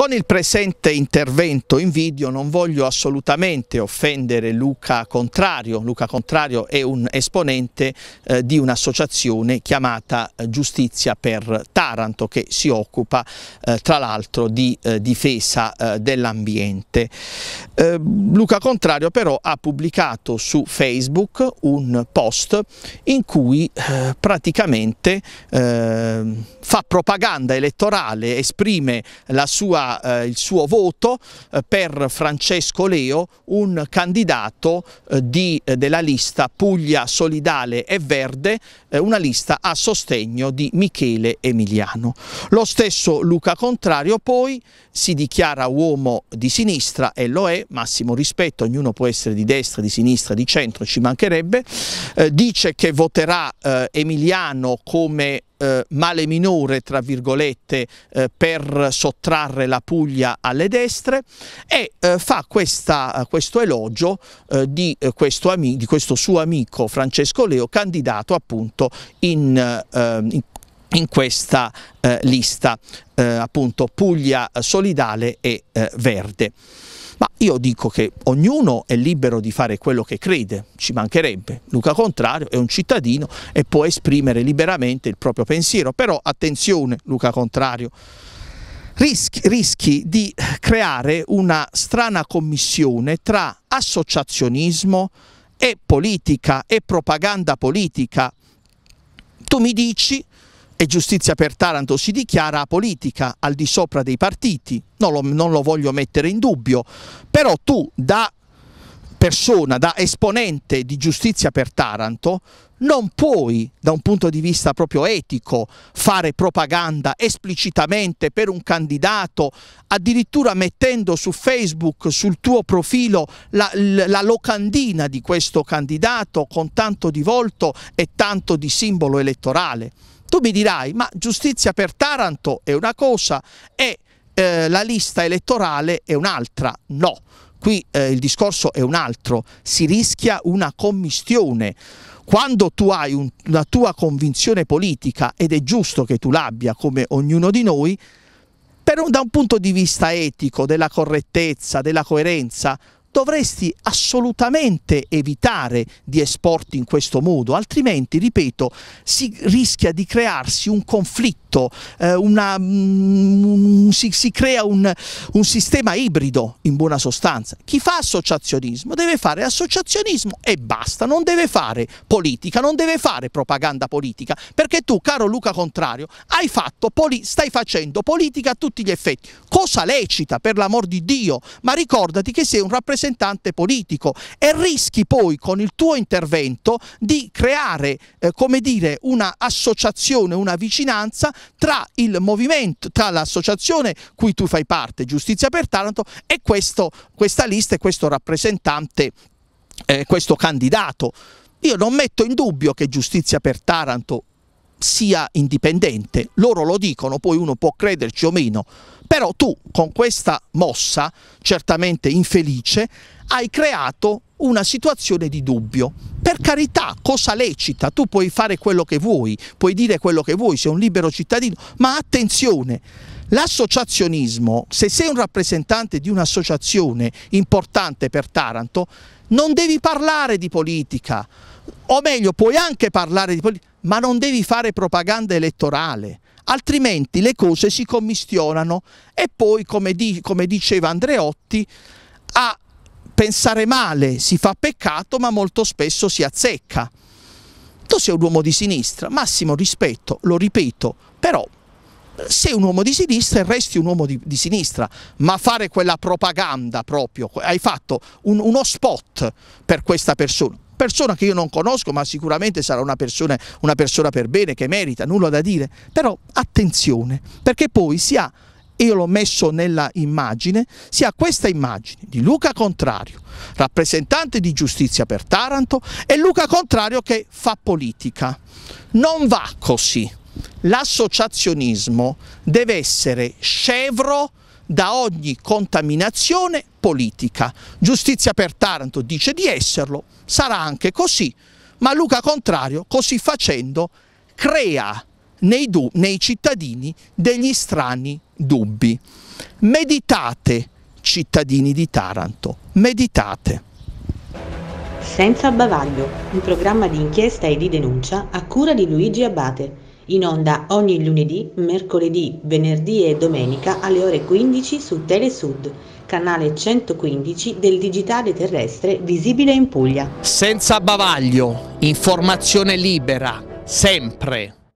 Con il presente intervento in video non voglio assolutamente offendere Luca Contrario. Luca Contrario è un esponente eh, di un'associazione chiamata eh, Giustizia per Taranto che si occupa eh, tra l'altro di eh, difesa eh, dell'ambiente. Eh, Luca Contrario però ha pubblicato su Facebook un post in cui praticamente fa propaganda elettorale, esprime la sua eh, il suo voto eh, per Francesco Leo, un candidato eh, di, eh, della lista Puglia Solidale e Verde, eh, una lista a sostegno di Michele Emiliano. Lo stesso Luca Contrario poi si dichiara uomo di sinistra e lo è, massimo rispetto, ognuno può essere di destra, di sinistra, di centro, ci mancherebbe, dice che voterà Emiliano come eh, male minore, tra virgolette, eh, per sottrarre la Puglia alle destre e eh, fa questa, questo elogio di questo, di, questo suo amico Francesco Leo, candidato appunto in, in, in questa lista appunto Puglia solidale e verde. Ma io dico che ognuno è libero di fare quello che crede, ci mancherebbe. Luca Contrario è un cittadino e può esprimere liberamente il proprio pensiero, però attenzione Luca Contrario, rischi, rischi di creare una strana commissione tra associazionismo e politica e propaganda politica. Tu mi dici e giustizia per Taranto si dichiara politica al di sopra dei partiti, non lo, non lo voglio mettere in dubbio, però tu da persona, da esponente di giustizia per Taranto, non puoi, da un punto di vista proprio etico, fare propaganda esplicitamente per un candidato, addirittura mettendo su Facebook, sul tuo profilo, la, la, locandina di questo candidato con tanto di volto e tanto di simbolo elettorale. Tu mi dirai, ma giustizia per Taranto è una cosa e eh, la lista elettorale è un'altra. No, qui eh, il discorso è un altro, si rischia una commistione. Quando tu hai un, una tua convinzione politica, ed è giusto che tu l'abbia come ognuno di noi, un, da un punto di vista etico, della correttezza, della coerenza, dovresti assolutamente evitare di esporti in questo modo, altrimenti, ripeto, si rischia di crearsi un conflitto tutto, eh, una, mm, un, si, si, crea un, un sistema ibrido in buona sostanza. Chi fa associazionismo deve fare associazionismo e basta, non deve fare politica, non deve fare propaganda politica, perché tu, caro Luca Contrario, hai fatto, poli, stai facendo politica a tutti gli effetti, cosa lecita per l'amor di Dio, ma ricordati che sei un rappresentante politico e rischi poi con il tuo intervento di creare, eh, come dire, una associazione, una vicinanza tra il movimento, tra l'associazione cui tu fai parte, Giustizia per Taranto, e questo, questa lista e questo rappresentante, eh, questo candidato. Io non metto in dubbio che Giustizia per Taranto sia indipendente, loro lo dicono, poi uno può crederci o meno, però tu con questa mossa, certamente infelice, hai creato una situazione di dubbio. Per carità, cosa lecita, tu puoi fare quello che vuoi, puoi dire quello che vuoi, sei un libero cittadino, ma attenzione, l'associazionismo, se sei un rappresentante di un'associazione importante per Taranto, non devi parlare di politica, o meglio, puoi anche parlare di politica, ma non devi fare propaganda elettorale altrimenti le cose si commistionano e poi, come, di, come diceva Andreotti, a pensare male si fa peccato ma molto spesso si azzecca. Tu sei un uomo di sinistra, massimo rispetto, lo ripeto, però sei un uomo di sinistra e resti un uomo di, di sinistra, ma fare quella propaganda proprio, hai fatto un, uno spot per questa persona, persona che io non conosco ma sicuramente sarà una persona, una persona per bene che merita, nulla da dire, però attenzione perché poi si ha io l'ho messo nella immagine, sia questa immagine di Luca Contrario, rappresentante di giustizia per Taranto, e Luca Contrario che fa politica. Non va così. L'associazionismo deve essere scevro da ogni contaminazione politica. Giustizia per Taranto dice di esserlo, sarà anche così, ma Luca Contrario così facendo crea nei, nei cittadini degli strani dubbi. Meditate, cittadini di Taranto, meditate. Senza bavaglio, un programma di inchiesta e di denuncia a cura di Luigi Abate, in onda ogni lunedì, mercoledì, venerdì e domenica alle ore 15 su Telesud, canale 115 del digitale terrestre visibile in Puglia. Senza bavaglio, informazione libera, sempre.